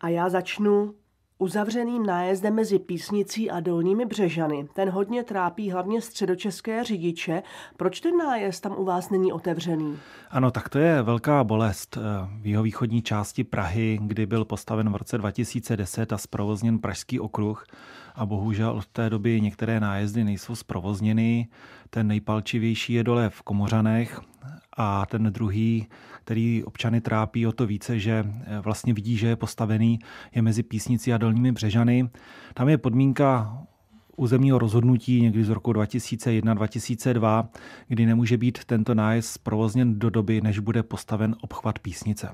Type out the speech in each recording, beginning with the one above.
A já začnu uzavřeným nájezdem mezi Písnicí a Dolními Břežany. Ten hodně trápí hlavně středočeské řidiče. Proč ten nájezd tam u vás není otevřený? Ano, tak to je velká bolest eh, v jeho východní části Prahy, kdy byl postaven v roce 2010 a zprovozněn Pražský okruh. A bohužel od té doby některé nájezdy nejsou zprovozněny. Ten nejpalčivější je dole v Komořanech, a ten druhý, který občany trápí o to více, že eh, vlastně vidí, že je postavený, je mezi Písnicí a Dolními Břežany. Tam je podmínka územního rozhodnutí někdy z roku 2001-2002, kdy nemůže být tento nájezd provozněn do doby, než bude postaven obchvat Písnice.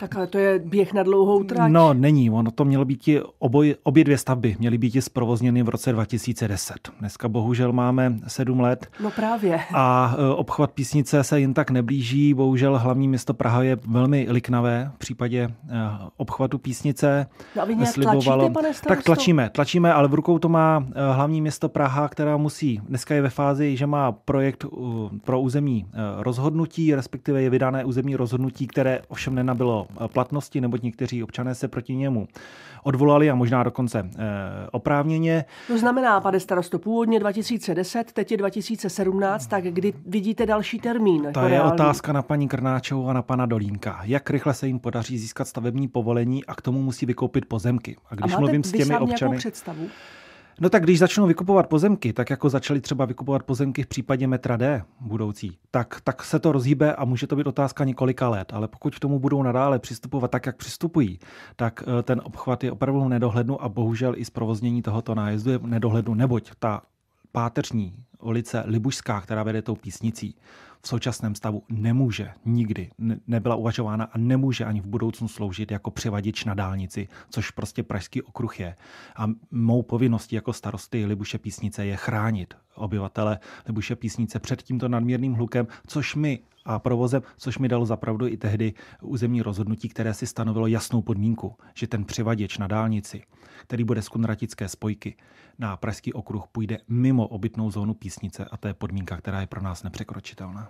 Tak ale to je běh na dlouhou trať. No, není. Ono to mělo být i oboj, obě dvě stavby měly být zprovozněny v roce 2010. Dneska bohužel máme sedm let. No právě. A e, obchvat Písnice se jen tak neblíží. Bohužel hlavní město Praha je velmi liknavé v případě e, obchvatu Písnice. No a vy nějak tlačíte, pane Tak tlačíme, tlačíme, ale v rukou to má e, hlavní město Praha, která musí, dneska je ve fázi, že má projekt uh, pro územní uh, rozhodnutí, respektive je vydané územní rozhodnutí, které ovšem nenabylo uh, platnosti, neboť někteří občané se proti němu odvolali a možná dokonce oprávněně. To znamená, pane starosto, původně 2010, teď je 2017, tak kdy vidíte další termín? To je jako otázka na paní Krnáčovou a na pana Dolínka. Jak rychle se jim podaří získat stavební povolení a k tomu musí vykoupit pozemky. A když a mluvím s těmi občany. Představu? No tak když začnou vykupovat pozemky, tak jako začali třeba vykupovat pozemky v případě metra D budoucí, tak, tak se to rozhýbe a může to být otázka několika let. Ale pokud k tomu budou nadále přistupovat tak, jak přistupují, tak eh, ten obchvat je opravdu nedohlednu a bohužel i zprovoznění tohoto nájezdu je nedohlednu, neboť ta páteřní ulice Libušská, která vede tou písnicí, v současném stavu nemůže nikdy, nebyla uvažována a nemůže ani v budoucnu sloužit jako převaděč na dálnici, což prostě Pražský okruh je. A mou povinností jako starosty Libuše Písnice je chránit obyvatele Libuše Písnice před tímto nadměrným hlukem, což mi a provozem, což mi dalo zapravdu i tehdy územní rozhodnutí, které si stanovilo jasnou podmínku, že ten převaděč na dálnici, který bude z Kunratické spojky na Pražský okruh, půjde mimo obytnou zónu Písnice a to je podmínka, která je pro nás nepřekročitelná.